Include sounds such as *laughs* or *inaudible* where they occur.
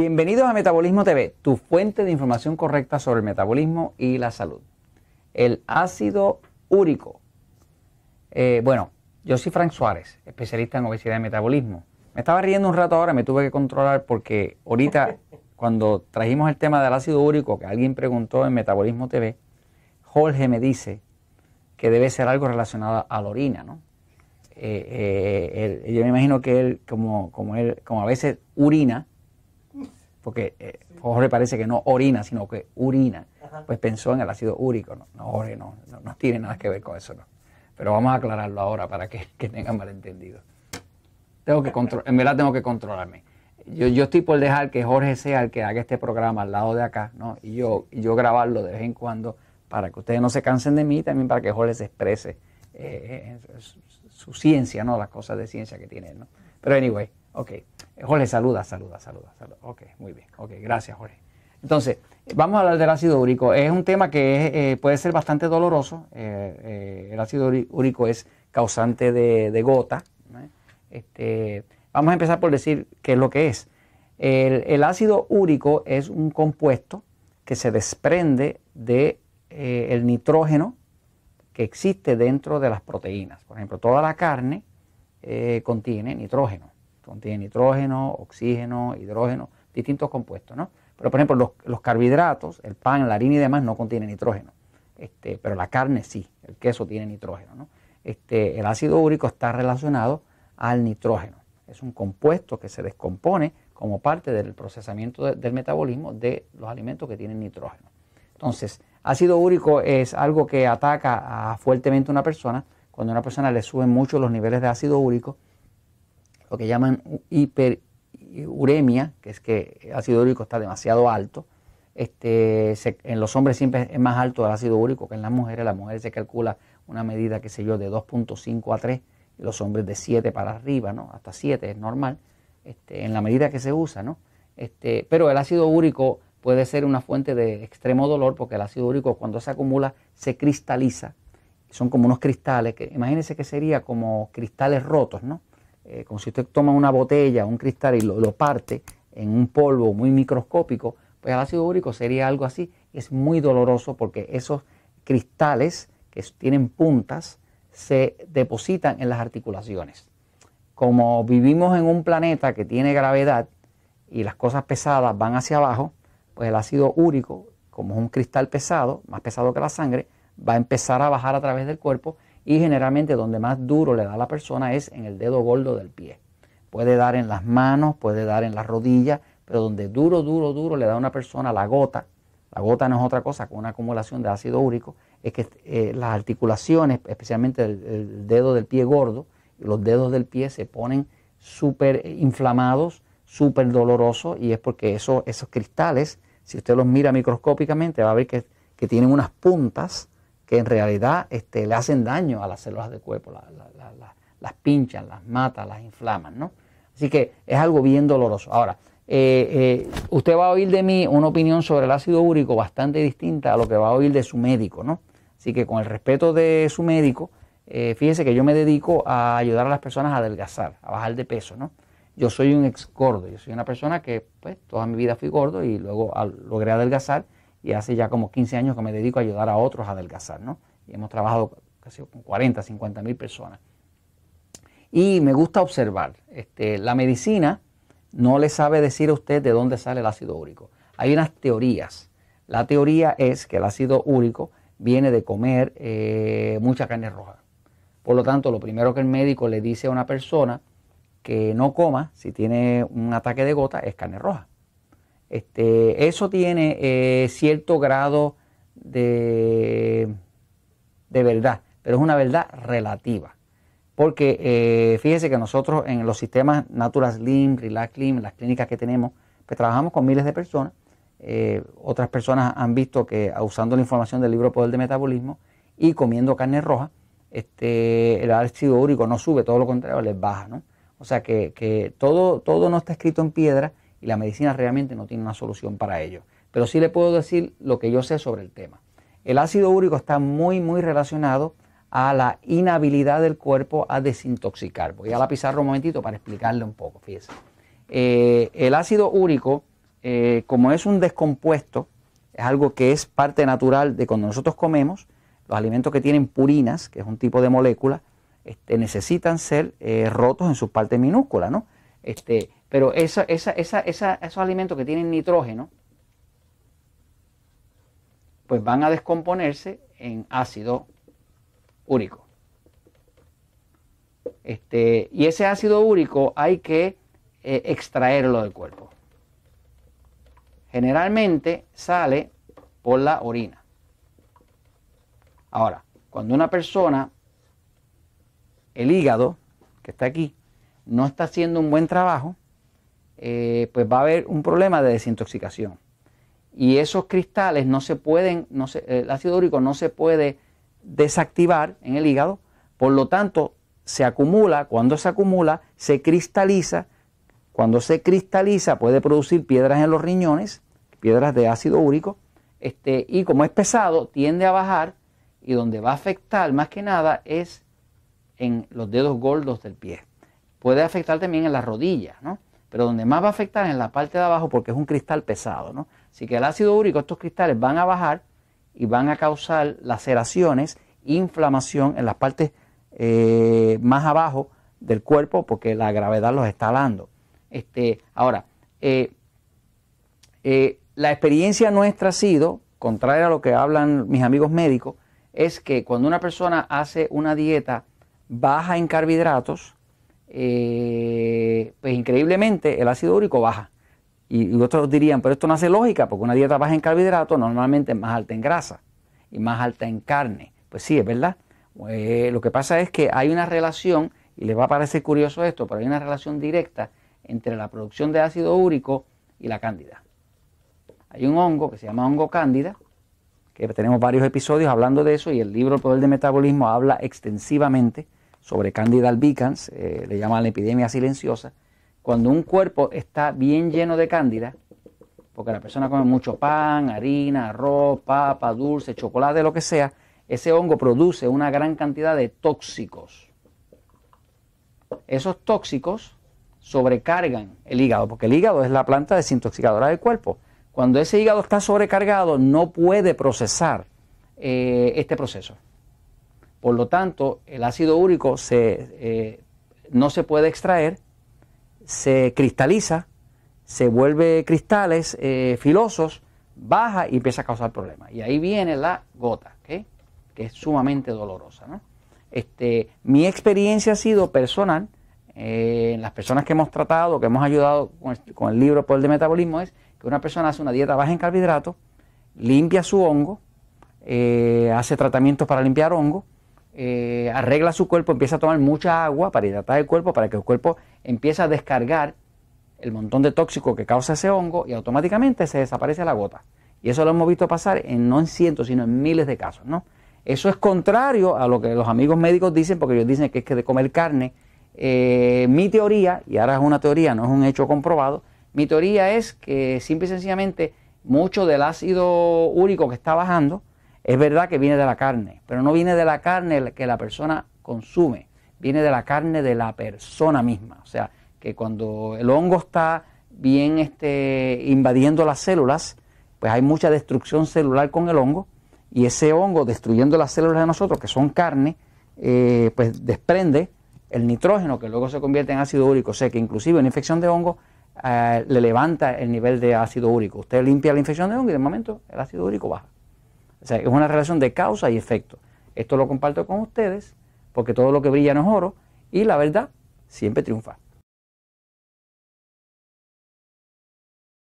Bienvenidos a Metabolismo TV, tu fuente de información correcta sobre el metabolismo y la salud. El ácido úrico. Eh, bueno, yo soy Frank Suárez, especialista en obesidad y metabolismo. Me estaba riendo un rato ahora, me tuve que controlar porque ahorita *laughs* cuando trajimos el tema del ácido úrico que alguien preguntó en Metabolismo TV, Jorge me dice que debe ser algo relacionado a la orina, ¿no? Eh, eh, yo me imagino que él, como, como él, como a veces urina, porque eh, Jorge parece que no orina, sino que urina. Pues pensó en el ácido úrico. No, no Jorge no, no, tiene nada que ver con eso. No. Pero vamos a aclararlo ahora para que, que tengan malentendido. Tengo que en verdad tengo que controlarme. Yo, yo, estoy por dejar que Jorge sea el que haga este programa al lado de acá, ¿no? Y yo, yo grabarlo de vez en cuando para que ustedes no se cansen de mí y también para que Jorge se exprese eh, su, ciencia, ¿no? Las cosas de ciencia que tiene, ¿no? Pero anyway, ok. Jorge, saluda, saluda, saluda, saluda. Ok, muy bien. Ok, gracias, Jorge. Entonces, vamos a hablar del ácido úrico. Es un tema que eh, puede ser bastante doloroso. Eh, eh, el ácido úrico es causante de, gota. Este, vamos a empezar por decir qué es lo que es. El, ácido úrico es un compuesto que se desprende del nitrógeno que existe dentro de las proteínas. Por ejemplo, toda la carne contiene nitrógeno contiene nitrógeno, oxígeno, hidrógeno, distintos compuestos, ¿no? Pero por ejemplo, los, carbohidratos, el pan, la harina y demás no contienen nitrógeno, este, pero la carne sí, el queso tiene nitrógeno, ¿no? Este, el ácido úrico está relacionado al nitrógeno. Es un compuesto que se descompone como parte del procesamiento del metabolismo de los alimentos que tienen nitrógeno. Entonces, ácido úrico es algo que ataca fuertemente a una persona. Cuando a una persona le suben mucho los niveles de ácido úrico, lo que llaman hiperuremia, que es que el ácido úrico está demasiado alto. Este, en los hombres siempre es más alto el ácido úrico que en las mujeres. Las mujeres se calcula una medida, qué sé yo, de 2.5 a 3, y los hombres de 7 para arriba, ¿no? Hasta 7 es normal, este, en la medida que se usa, ¿no? Este, pero el ácido úrico puede ser una fuente de extremo dolor porque el ácido úrico cuando se acumula se cristaliza. Son como unos cristales, que imagínense que sería como cristales rotos, ¿no? Eh, como si usted toma una botella, un cristal y lo, lo, parte en un polvo muy microscópico, pues el ácido úrico sería algo así. Es muy doloroso porque esos cristales que tienen puntas se depositan en las articulaciones. Como vivimos en un planeta que tiene gravedad y las cosas pesadas van hacia abajo, pues el ácido úrico, como es un cristal pesado, más pesado que la sangre, va a empezar a bajar a través del cuerpo y generalmente donde más duro le da a la persona es en el dedo gordo del pie. Puede dar en las manos, puede dar en las rodillas, pero donde duro, duro, duro le da a una persona la gota, la gota no es otra cosa con una acumulación de ácido úrico, es que eh, las articulaciones, especialmente el, dedo del pie gordo, los dedos del pie se ponen súper inflamados, súper dolorosos, y es porque eso, esos cristales, si usted los mira microscópicamente, va a ver que, que tienen unas puntas que en realidad este, le hacen daño a las células del cuerpo, las pinchan, las matan, las inflaman, ¿no? Así que es algo bien doloroso. Ahora, eh, eh, usted va a oír de mí una opinión sobre el ácido úrico bastante distinta a lo que va a oír de su médico, ¿no? Así que con el respeto de su médico, eh, fíjese que yo me dedico a ayudar a las personas a adelgazar, a bajar de peso, ¿no? Yo soy un ex gordo, yo soy una persona que pues toda mi vida fui gordo y luego logré adelgazar y hace ya como 15 años que me dedico a ayudar a otros a adelgazar, ¿no? Y hemos trabajado casi con 40, 50 mil personas. Y me gusta observar, este, la medicina no le sabe decir a usted de dónde sale el ácido úrico. Hay unas teorías. La teoría es que el ácido úrico viene de comer eh, mucha carne roja. Por lo tanto, lo primero que el médico le dice a una persona que no coma si tiene un ataque de gota es carne roja. Este, eso tiene eh, cierto grado de, de, verdad, pero es una verdad relativa. Porque eh, fíjese que nosotros en los sistemas Natural Slim, Relax Slim, las clínicas que tenemos, pues trabajamos con miles de personas. Eh, otras personas han visto que ah, usando la información del libro Poder de Metabolismo y comiendo carne roja, este, el ácido úrico no sube, todo lo contrario, les baja. ¿no? O sea que, que todo, todo no está escrito en piedra y la medicina realmente no tiene una solución para ello. Pero sí le puedo decir lo que yo sé sobre el tema. El ácido úrico está muy, muy relacionado a la inhabilidad del cuerpo a desintoxicar. Voy a la pizarra un momentito para explicarle un poco, fíjese. Eh, el ácido úrico, eh, como es un descompuesto, es algo que es parte natural de cuando nosotros comemos, los alimentos que tienen purinas, que es un tipo de molécula, este, necesitan ser eh, rotos en sus partes minúsculas, ¿no? Este, pero esos alimentos que tienen nitrógeno, pues van a descomponerse en ácido úrico. Este, y ese ácido úrico hay que eh, extraerlo del cuerpo. Generalmente sale por la orina. Ahora, cuando una persona, el hígado, que está aquí, no está haciendo un buen trabajo, eh, pues va a haber un problema de desintoxicación. Y esos cristales no se pueden, no el ácido úrico no se puede desactivar en el hígado, por lo tanto se acumula, cuando se acumula se cristaliza, cuando se cristaliza puede producir piedras en los riñones, piedras de ácido úrico, este, y como es pesado tiende a bajar y donde va a afectar más que nada es en los dedos gordos del pie puede afectar también en las rodillas, ¿no? Pero donde más va a afectar es en la parte de abajo porque es un cristal pesado, ¿no? Así que el ácido úrico, estos cristales van a bajar y van a causar laceraciones, inflamación en las partes eh, más abajo del cuerpo porque la gravedad los está dando. Este, ahora, eh, eh, la experiencia nuestra ha sido, contraria a lo que hablan mis amigos médicos, es que cuando una persona hace una dieta baja en carbohidratos, eh, pues increíblemente el ácido úrico baja. Y, otros dirían, pero esto no hace lógica, porque una dieta baja en carbohidratos normalmente es más alta en grasa y más alta en carne. Pues sí, es verdad. Eh, lo que pasa es que hay una relación, y les va a parecer curioso esto, pero hay una relación directa entre la producción de ácido úrico y la cándida. Hay un hongo que se llama hongo cándida, que tenemos varios episodios hablando de eso y el libro El Poder del Metabolismo habla extensivamente sobre Candida albicans, eh, le llaman la epidemia silenciosa, cuando un cuerpo está bien lleno de candida, porque la persona come mucho pan, harina, arroz, papa, dulce, chocolate, lo que sea, ese hongo produce una gran cantidad de tóxicos. Esos tóxicos sobrecargan el hígado, porque el hígado es la planta desintoxicadora del cuerpo. Cuando ese hígado está sobrecargado, no puede procesar eh, este proceso. Por lo tanto, el ácido úrico eh, no se puede extraer, se cristaliza, se vuelve cristales eh, filosos, baja y empieza a causar problemas. Y ahí viene la gota, que es sumamente dolorosa. Este, mi experiencia ha sido personal, eh, en las personas que hemos tratado, que hemos ayudado con el, con el libro de Metabolismo, es que una persona hace una dieta baja en carbohidratos, limpia su hongo, hace tratamientos para limpiar hongo, eh, arregla su cuerpo, empieza a tomar mucha agua para hidratar el cuerpo, para que el cuerpo empiece a descargar el montón de tóxico que causa ese hongo y automáticamente se desaparece la gota. Y eso lo hemos visto pasar en no en cientos, sino en miles de casos, ¿no? Eso es contrario a lo que los amigos médicos dicen, porque ellos dicen que es que de comer carne. Eh, mi teoría, y ahora es una teoría, no es un hecho comprobado, mi teoría es que simple y sencillamente mucho del ácido úrico que está bajando, es verdad que viene de la carne, pero no viene de la carne que la persona consume, viene de la carne de la persona misma. O sea, que cuando el hongo está bien este, invadiendo las células, pues hay mucha destrucción celular con el hongo y ese hongo destruyendo las células de nosotros, que son carne, eh, pues desprende el nitrógeno que luego se convierte en ácido úrico. O sea que inclusive una infección de hongo eh, le levanta el nivel de ácido úrico. Usted limpia la infección de hongo y de momento el ácido úrico baja. O sea, es una relación de causa y efecto. Esto lo comparto con ustedes porque todo lo que brilla no es oro y la verdad siempre triunfa.